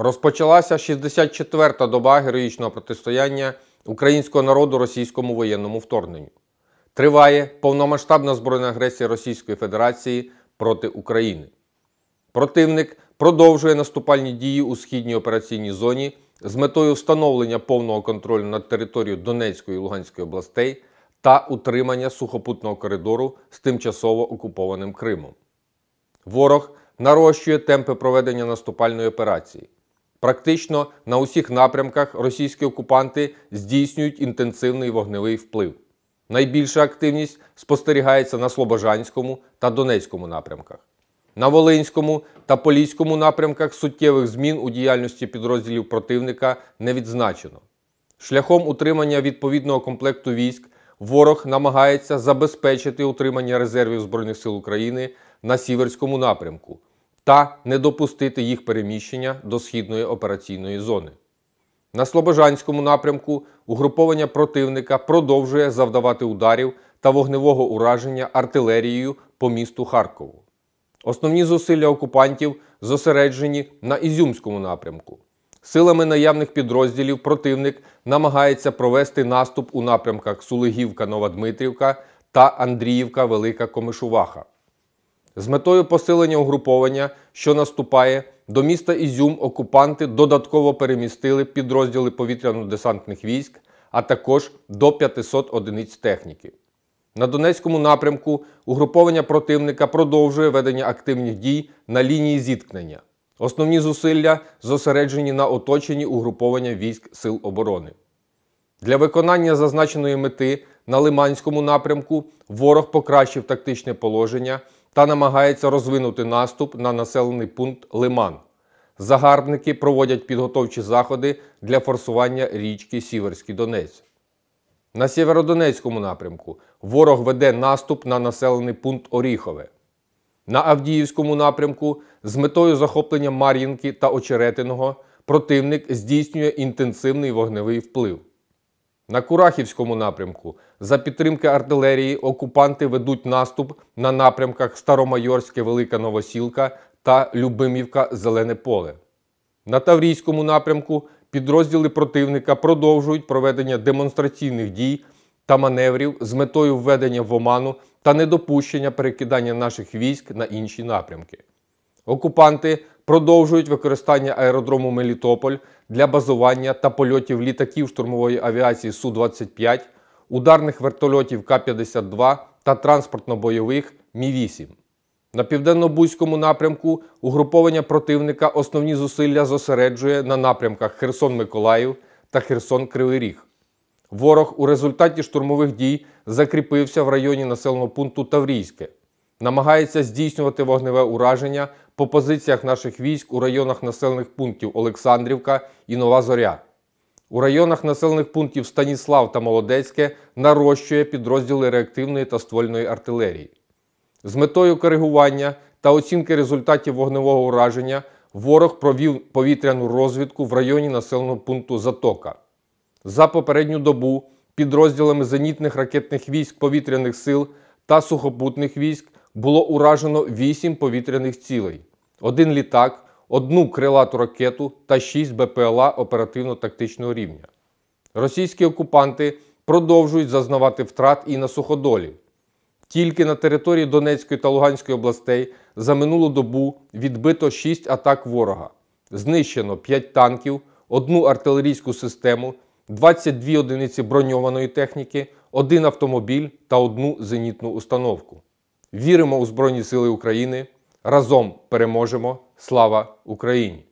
Розпочалася 64-та доба героїчного протистояння українського народу російському воєнному вторгненню. Триває повномасштабна збройна агресія Російської Федерації проти України. Противник продовжує наступальні дії у східній операційній зоні з метою встановлення повного контролю над територією Донецької і Луганської областей та утримання сухопутного коридору з тимчасово окупованим Кримом. Ворог нарощує темпи проведення наступальної операції. Практично на усіх напрямках російські окупанти здійснюють інтенсивний вогневий вплив. Найбільша активність спостерігається на Слобожанському та Донецькому напрямках. На Волинському та Поліському напрямках суттєвих змін у діяльності підрозділів противника не відзначено. Шляхом утримання відповідного комплекту військ ворог намагається забезпечити утримання резервів Збройних сил України на сіверському напрямку та не допустити їх переміщення до східної операційної зони. На Слобожанському напрямку угруповання противника продовжує завдавати ударів та вогневого ураження артилерією по місту Харкову. Основні зусилля окупантів зосереджені на Ізюмському напрямку. Силами наявних підрозділів противник намагається провести наступ у напрямках Сулегівка-Новодмитрівка та Андріївка-Велика Комишуваха. З метою посилення угруповання, що наступає, до міста Ізюм окупанти додатково перемістили підрозділи повітряно-десантних військ, а також до 500 одиниць техніки. На Донецькому напрямку угруповання противника продовжує ведення активних дій на лінії зіткнення. Основні зусилля зосереджені на оточенні угруповання військ Сил оборони. Для виконання зазначеної мети на Лиманському напрямку ворог покращив тактичне положення та намагається розвинути наступ на населений пункт Лиман. Загарбники проводять підготовчі заходи для форсування річки Сіверський Донець. На Сєвєродонецькому напрямку ворог веде наступ на населений пункт Оріхове. На Авдіївському напрямку з метою захоплення Мар'їнки та Очеретиного противник здійснює інтенсивний вогневий вплив. На Курахівському напрямку за підтримки артилерії окупанти ведуть наступ на напрямках Старомайорське Велика Новосілка та Любимівка Зелене поле. На Таврійському напрямку підрозділи противника продовжують проведення демонстраційних дій та маневрів з метою введення в оману та недопущення перекидання наших військ на інші напрямки. Окупанти продовжують використання аеродрому Мелітополь для базування та польотів літаків штурмової авіації Су-25, ударних вертольотів К-52 та транспортно-бойових Мі-8. На південно-бузькому напрямку угруповання противника основні зусилля зосереджує на напрямках Херсон-Миколаїв та Херсон-Кривий Ріг. Ворог у результаті штурмових дій закріпився в районі населеного пункту Таврійське намагається здійснювати вогневе ураження по позиціях наших військ у районах населених пунктів Олександрівка і Нова Зоря. У районах населених пунктів Станіслав та Молодецьке нарощує підрозділи реактивної та ствольної артилерії. З метою коригування та оцінки результатів вогневого ураження ворог провів повітряну розвідку в районі населеного пункту Затока. За попередню добу підрозділами зенітних ракетних військ повітряних сил та сухопутних військ було уражено 8 повітряних цілей, один літак, одну крилату ракету та 6 БПЛА оперативно-тактичного рівня. Російські окупанти продовжують зазнавати втрат і на суходолі. Тільки на території Донецької та Луганської областей за минулу добу відбито 6 атак ворога, знищено 5 танків, одну артилерійську систему, 22 одиниці броньованої техніки, один автомобіль та одну зенітну установку. Віримо у Збройні Сили України. Разом переможемо! Слава Україні!